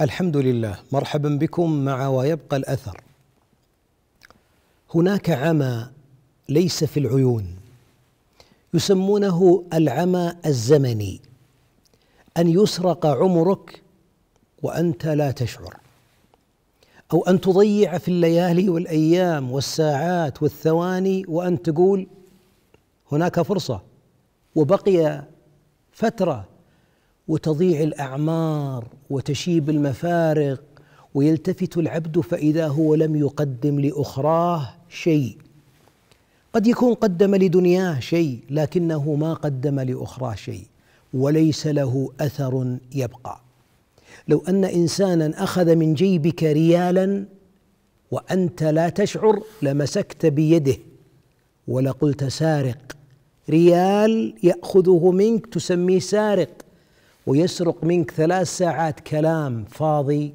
الحمد لله مرحبا بكم مع ويبقى الاثر هناك عمى ليس في العيون يسمونه العمى الزمني ان يسرق عمرك وانت لا تشعر او ان تضيع في الليالي والايام والساعات والثواني وان تقول هناك فرصه وبقي فتره وتضيع الاعمار وتشيب المفارق ويلتفت العبد فاذا هو لم يقدم لاخراه شيء قد يكون قدم لدنياه شيء لكنه ما قدم لاخراه شيء وليس له اثر يبقى لو ان انسانا اخذ من جيبك ريالا وانت لا تشعر لمسكت بيده ولقلت سارق ريال ياخذه منك تسميه سارق ويسرق منك ثلاث ساعات كلام فاضي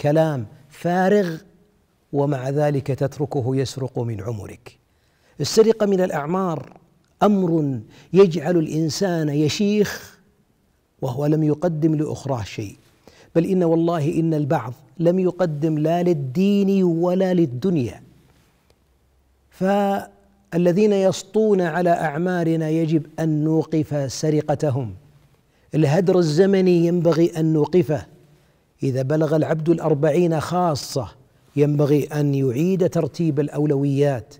كلام فارغ ومع ذلك تتركه يسرق من عمرك السرقه من الاعمار امر يجعل الانسان يشيخ وهو لم يقدم لاخراه شيء بل ان والله ان البعض لم يقدم لا للدين ولا للدنيا فالذين يسطون على اعمارنا يجب ان نوقف سرقتهم الهدر الزمني ينبغي أن نوقفه إذا بلغ العبد الأربعين خاصة ينبغي أن يعيد ترتيب الأولويات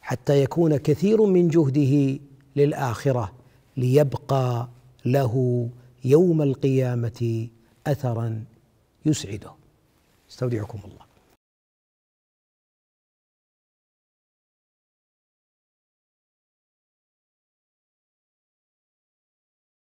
حتى يكون كثير من جهده للآخرة ليبقى له يوم القيامة أثرا يسعده استودعكم الله